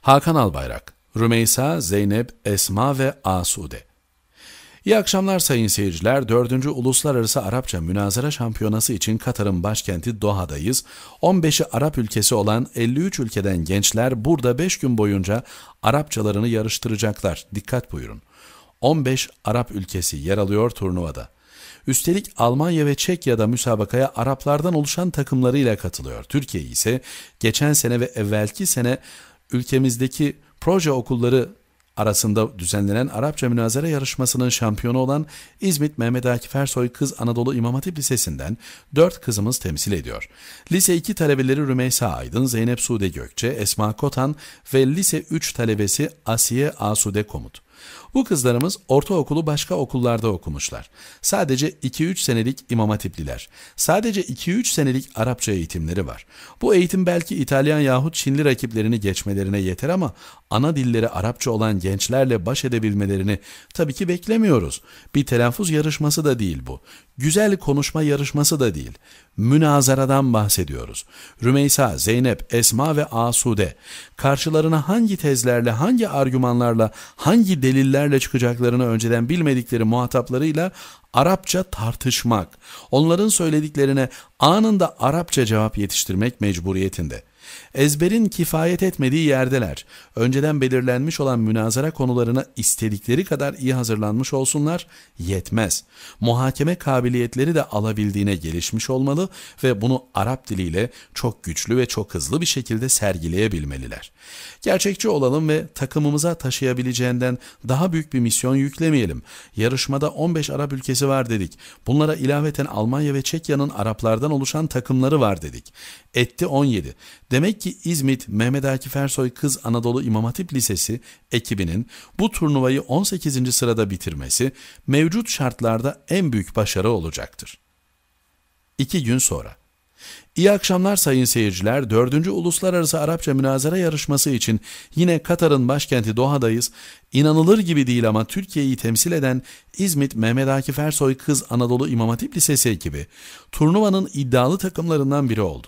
Hakan Albayrak, Rümeysa, Zeynep, Esma ve Asude. İyi akşamlar sayın seyirciler. 4. Uluslararası Arapça Münazara Şampiyonası için Katar'ın başkenti Doha'dayız. 15'i Arap ülkesi olan 53 ülkeden gençler burada 5 gün boyunca Arapçalarını yarıştıracaklar. Dikkat buyurun. 15 Arap ülkesi yer alıyor turnuvada. Üstelik Almanya ve Çekya'da müsabakaya Araplardan oluşan takımlarıyla katılıyor. Türkiye ise geçen sene ve evvelki sene ülkemizdeki proje okulları arasında düzenlenen Arapça münazara yarışmasının şampiyonu olan İzmit Mehmet Akif Ersoy Kız Anadolu İmam Hatip Lisesi'nden 4 kızımız temsil ediyor. Lise 2 talebeleri Rümeysa Aydın, Zeynep Sude Gökçe, Esma Kotan ve lise 3 talebesi Asiye Asude Komut. Bu kızlarımız ortaokulu başka okullarda okumuşlar. Sadece 2-3 senelik imam hatipliler. Sadece 2-3 senelik Arapça eğitimleri var. Bu eğitim belki İtalyan yahut Çinli rakiplerini geçmelerine yeter ama ana dilleri Arapça olan gençlerle baş edebilmelerini tabii ki beklemiyoruz. Bir telaffuz yarışması da değil bu. Güzel konuşma yarışması da değil. Münazaradan bahsediyoruz. Rümeysa, Zeynep, Esma ve Asude karşılarına hangi tezlerle, hangi argümanlarla, hangi deliller nelerle çıkacaklarını önceden bilmedikleri muhataplarıyla Arapça tartışmak, onların söylediklerine anında Arapça cevap yetiştirmek mecburiyetinde. Ezberin kifayet etmediği yerdeler. Önceden belirlenmiş olan münazara konularına istedikleri kadar iyi hazırlanmış olsunlar yetmez. Muhakeme kabiliyetleri de alabildiğine gelişmiş olmalı ve bunu Arap diliyle çok güçlü ve çok hızlı bir şekilde sergileyebilmeliler. Gerçekçi olalım ve takımımıza taşıyabileceğinden daha büyük bir misyon yüklemeyelim. Yarışmada 15 Arap ülkesi var dedik. Bunlara ilaveten Almanya ve Çekya'nın Araplardan oluşan takımları var dedik. Etti 17. Demek Demek ki İzmit Mehmet Akif Ersoy Kız Anadolu İmam Hatip Lisesi ekibinin bu turnuvayı 18. sırada bitirmesi mevcut şartlarda en büyük başarı olacaktır. İki gün sonra İyi akşamlar sayın seyirciler. Dördüncü Uluslararası Arapça Münazara Yarışması için yine Katar'ın başkenti Doha'dayız. İnanılır gibi değil ama Türkiye'yi temsil eden İzmit Mehmet Akif Ersoy Kız Anadolu İmam Hatip Lisesi ekibi turnuvanın iddialı takımlarından biri oldu.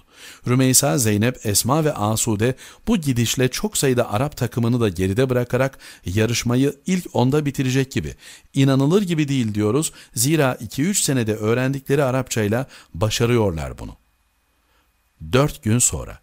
Rümeysa, Zeynep, Esma ve Asude bu gidişle çok sayıda Arap takımını da geride bırakarak yarışmayı ilk onda bitirecek gibi. İnanılır gibi değil diyoruz zira 2-3 senede öğrendikleri Arapçayla başarıyorlar bunu. Dört gün sonra.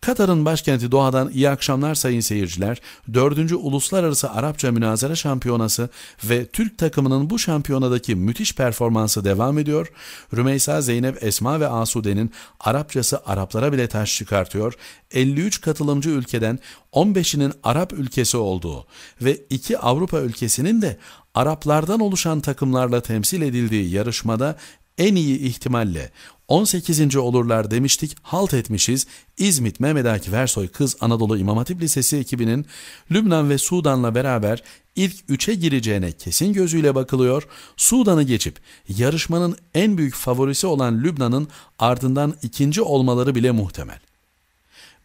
Katar'ın başkenti Doha'dan iyi akşamlar sayın seyirciler. Dördüncü Uluslararası Arapça Münazara Şampiyonası ve Türk takımının bu şampiyonadaki müthiş performansı devam ediyor. Rümeysa, Zeynep, Esma ve Asude'nin Arapçası Araplara bile taş çıkartıyor. 53 katılımcı ülkeden 15'inin Arap ülkesi olduğu ve 2 Avrupa ülkesinin de Araplardan oluşan takımlarla temsil edildiği yarışmada en iyi ihtimalle 18. olurlar demiştik, halt etmişiz. İzmit Mehmet Akif Ersoy Kız Anadolu İmam Hatip Lisesi ekibinin Lübnan ve Sudan'la beraber ilk üçe gireceğine kesin gözüyle bakılıyor. Sudan'ı geçip yarışmanın en büyük favorisi olan Lübnan'ın ardından ikinci olmaları bile muhtemel.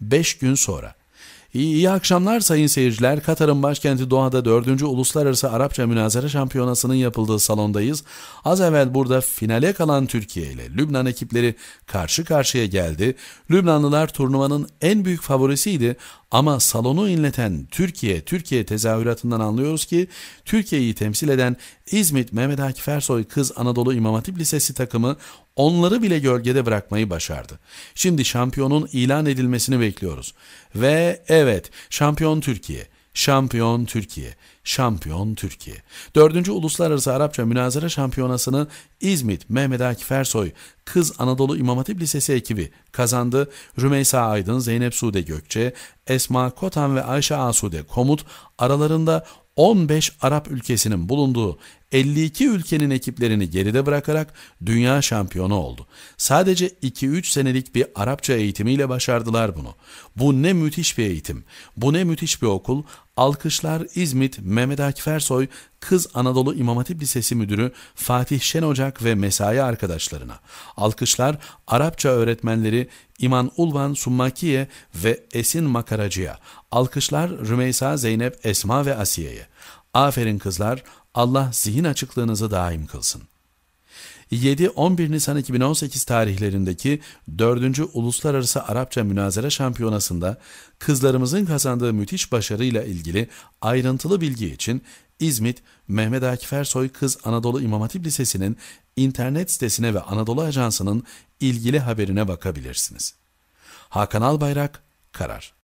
5 gün sonra İyi, iyi akşamlar sayın seyirciler. Katar'ın başkenti Doha'da 4. Uluslararası Arapça Münazara Şampiyonası'nın yapıldığı salondayız. Az evvel burada finale kalan Türkiye ile Lübnan ekipleri karşı karşıya geldi. Lübnanlılar turnuvanın en büyük favorisiydi ama salonu inleten Türkiye, Türkiye tezahüratından anlıyoruz ki Türkiye'yi temsil eden İzmit Mehmet Akif Ersoy Kız Anadolu İmam Hatip Lisesi takımı Onları bile gölgede bırakmayı başardı. Şimdi şampiyonun ilan edilmesini bekliyoruz. Ve evet şampiyon Türkiye. Şampiyon Türkiye. Şampiyon Türkiye. 4. Uluslararası Arapça Münazara Şampiyonası'nı İzmit Mehmet Akif Ersoy Kız Anadolu İmam Hatip Lisesi ekibi kazandı. Rümeysa Aydın, Zeynep Sude Gökçe, Esma Kotan ve Ayşe Asude Komut aralarında 15 Arap ülkesinin bulunduğu 52 ülkenin ekiplerini geride bırakarak dünya şampiyonu oldu. Sadece 2-3 senelik bir Arapça eğitimiyle başardılar bunu. Bu ne müthiş bir eğitim, bu ne müthiş bir okul, Alkışlar İzmit Mehmet Akif Ersoy, Kız Anadolu İmam Hatip Lisesi Müdürü Fatih Şen Ocak ve mesai arkadaşlarına. Alkışlar Arapça öğretmenleri İman Ulvan Summakiye ve Esin Makaracı'ya. Alkışlar Rümeysa Zeynep Esma ve Asiye'ye. Aferin kızlar, Allah zihin açıklığınızı daim kılsın. 7-11 Nisan 2018 tarihlerindeki 4. Uluslararası Arapça Münazara Şampiyonası'nda kızlarımızın kazandığı müthiş başarıyla ilgili ayrıntılı bilgi için İzmit Mehmet Akif Ersoy Kız Anadolu İmam Hatip Lisesi'nin internet sitesine ve Anadolu Ajansı'nın ilgili haberine bakabilirsiniz. Hakan Albayrak, Karar